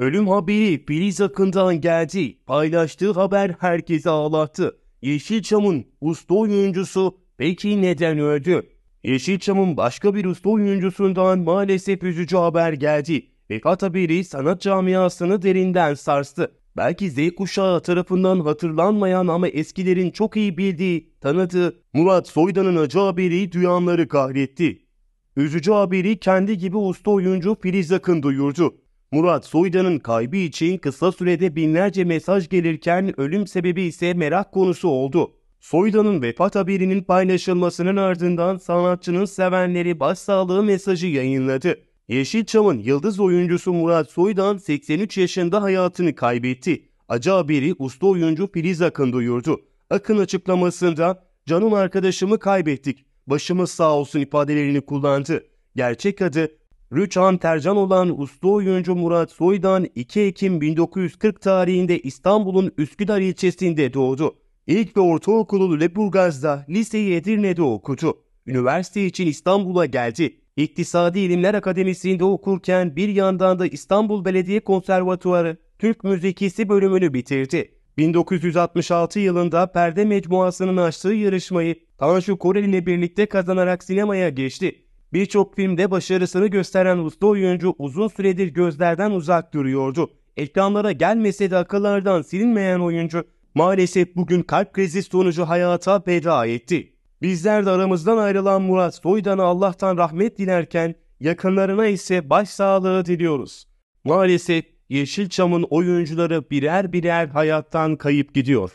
Ölüm haberi Filiz Akın'dan geldi. Paylaştığı haber herkesi ağlattı. Yeşilçam'ın usta oyuncusu peki neden öldü? Yeşilçam'ın başka bir usta oyuncusundan maalesef üzücü haber geldi. Vefat haberi sanat camiasını derinden sarstı. Belki Z kuşağı tarafından hatırlanmayan ama eskilerin çok iyi bildiği, tanıdığı Murat Soydan'ın acı haberi duyanları kahretti. Üzücü haberi kendi gibi usta oyuncu Filiz Akın duyurdu. Murat Soydan'ın kaybı için kısa sürede binlerce mesaj gelirken ölüm sebebi ise merak konusu oldu. Soydan'ın vefat haberinin paylaşılmasının ardından sanatçının sevenleri başsağlığı mesajı yayınladı. Yeşilçam'ın yıldız oyuncusu Murat Soydan 83 yaşında hayatını kaybetti. Acı haberi usta oyuncu Filiz Akın duyurdu. Akın açıklamasında canım arkadaşımı kaybettik, başımız sağ olsun ifadelerini kullandı. Gerçek adı Rüçhan Tercan olan usta oyuncu Murat Soydan 2 Ekim 1940 tarihinde İstanbul'un Üsküdar ilçesinde doğdu. İlk ve ortaokulu Lüleburgaz'da, liseyi Edirne'de okudu. Üniversite için İstanbul'a geldi. İktisadi İlimler Akademisi'nde okurken bir yandan da İstanbul Belediye Konservatuarı Türk Müzikisi bölümünü bitirdi. 1966 yılında Perde Mecmuası'nın açtığı yarışmayı Tanju Korel ile birlikte kazanarak sinemaya geçti. Birçok filmde başarısını gösteren usta oyuncu uzun süredir gözlerden uzak duruyordu. Ekranlara gelmese de akıllardan silinmeyen oyuncu maalesef bugün kalp krizi sonucu hayata veda etti. Bizler de aramızdan ayrılan Murat Soydan'a Allah'tan rahmet dilerken yakınlarına ise başsağlığı diliyoruz. Maalesef Yeşilçam'ın oyuncuları birer birer hayattan kayıp gidiyor.